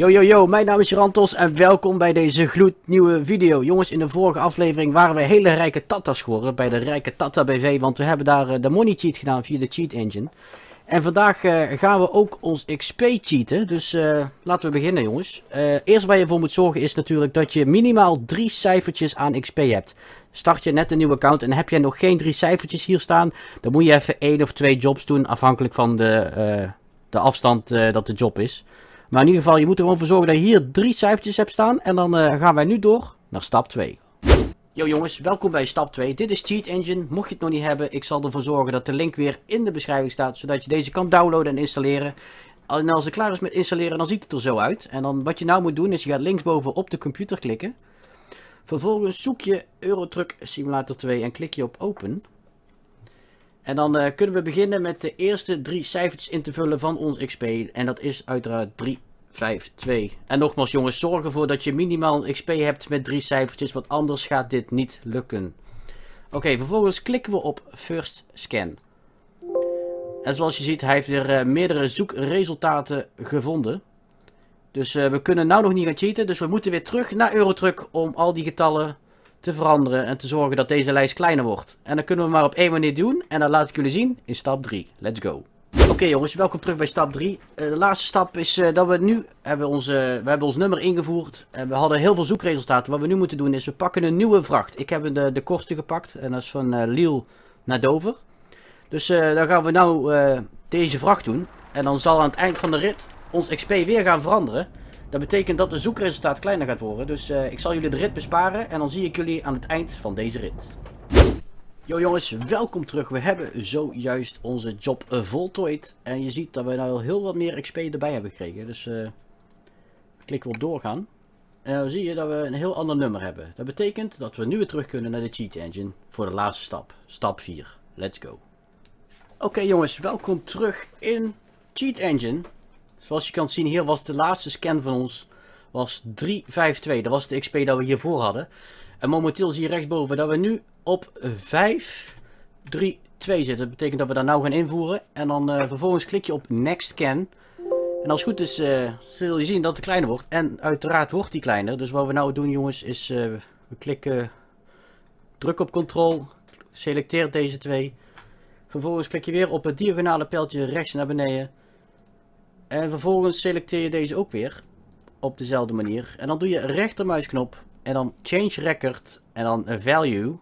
Yo yo yo, mijn naam is Rantos en welkom bij deze gloednieuwe video. Jongens, in de vorige aflevering waren we hele rijke tatas geworden bij de rijke Tata BV, want we hebben daar eh, de money cheat gedaan via de cheat engine. En vandaag eh, gaan we ook ons XP cheaten, dus eh, laten we beginnen jongens. eerst waar je voor moet zorgen is natuurlijk dat je minimaal drie cijfertjes aan XP hebt. Start je net een nieuw account en heb je nog geen drie cijfertjes hier staan, dan moet je even één of twee jobs doen afhankelijk van de, de afstand dat de job is. Maar in ieder geval, je moet er gewoon voor zorgen dat je hier drie cijfertjes hebt staan. En dan eh, gaan wij nu door naar stap 2. Yo jongens, welkom bij stap 2. Dit is Cheat Engine. Mocht je het nog niet hebben, ik zal ervoor zorgen dat de link weer in de beschrijving staat. Zodat je deze kan downloaden en installeren. En als het klaar is met installeren, dan ziet het er zo uit. En dan wat je nou moet doen, is je gaat linksboven op de computer klikken. Vervolgens zoek je Eurotruck Simulator 2 en klik je op open. En dan eh, kunnen we beginnen met de eerste drie cijfertjes in te vullen van ons XP. En dat is uiteraard 3, 5, 2. En nogmaals jongens, zorg ervoor dat je minimaal een XP hebt met drie cijfertjes. Want anders gaat dit niet lukken. Oké, vervolgens klikken we op First Scan. En zoals je ziet, hij heeft er eh, meerdere zoekresultaten gevonden. Dus eh, we kunnen nou nog niet gaan cheaten. Dus we moeten weer terug naar Eurotruck om al die getallen te veranderen en te zorgen dat deze lijst kleiner wordt. En dat kunnen we maar op één manier doen en dat laat ik jullie zien in stap 3. Let's go! Oké jongens, welkom terug bij stap 3. Eh, de laatste stap is eh, dat we nu hebben onze, we hebben ons nummer ingevoerd. En we hadden heel veel zoekresultaten. Wat we nu moeten doen is, we pakken een nieuwe vracht. Ik heb de, de kosten gepakt en dat is van eh, Liel naar Dover. Dus dan gaan we nou deze vracht doen. En dan zal aan het eind van de rit ons XP weer gaan veranderen. Dat betekent dat de zoekresultaat kleiner gaat worden. Dus eh, ik zal jullie de rit besparen en dan zie ik jullie aan het eind van deze rit. Yo jongens, welkom terug. We hebben zojuist onze job eh, voltooid. En je ziet dat we nou heel wat meer XP erbij hebben gekregen. Dus uh, eh, klikken we op doorgaan. En dan zie je dat we een heel ander nummer hebben. Dat betekent dat we nu weer terug kunnen naar de cheat engine voor de laatste stap. Stap 4. Let's go. Oké jongens, welkom terug in Cheat Engine. Zoals je kan zien hier was de laatste scan van ons was 352. Dat was de XP dat we hiervoor hadden. En momenteel zie je rechtsboven dat we nu op 532 zitten. Dat betekent dat we daar nou gaan invoeren. En dan eh, vervolgens klik je op next scan. En als het goed is eh, zul je zien dat het kleiner wordt. En uiteraard wordt die kleiner. Dus wat we nou doen jongens is eh, we klikken druk op control. Selecteer deze twee. Vervolgens klik je weer op het diagonale pijltje rechts naar beneden. En vervolgens selecteer je deze ook weer. Op dezelfde manier. En dan doe je rechtermuisknop. En dan change record. En dan value.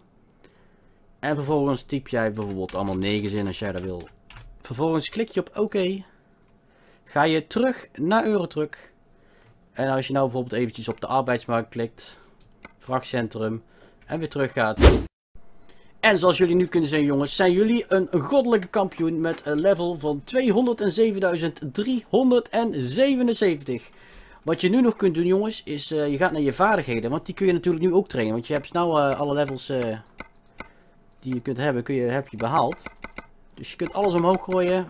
En vervolgens typ jij bijvoorbeeld allemaal negen in als jij dat wil. Vervolgens klik je op oké. Ga je terug naar Eurotruck. En als je nou bijvoorbeeld eventjes op de arbeidsmarkt klikt. Vrachtcentrum. En weer terug gaat en zoals jullie nu kunnen zien jongens, zijn jullie een goddelijke kampioen met een level van 207.377. Wat je nu nog kunt doen jongens, is eh, je gaat naar je vaardigheden. Want die kun je natuurlijk nu ook trainen. Want je hebt nu eh, alle levels eh, die je kunt hebben, kun je, heb je behaald. Dus je kunt alles omhoog gooien.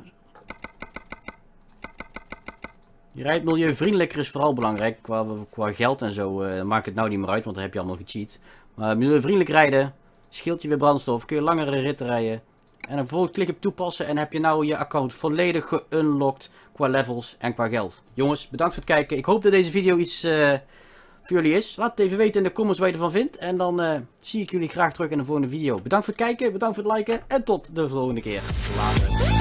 Je rijdt milieuvriendelijker is vooral belangrijk. Qua, qua geld en zo maakt het nou niet meer uit, want dan heb je allemaal gecheat. Maar milieuvriendelijk rijden scheelt je weer brandstof, kun je langere ritten rijden. En dan volgt klik op toepassen en heb je nou je account volledig geunlocked qua levels en qua geld. Jongens, bedankt voor het kijken. Ik hoop dat deze video iets eh, voor jullie is. Laat even weten in de comments wat je ervan vindt. En dan eh, zie ik jullie graag terug in de volgende video. Bedankt voor het kijken, bedankt voor het liken en tot de volgende keer. Later.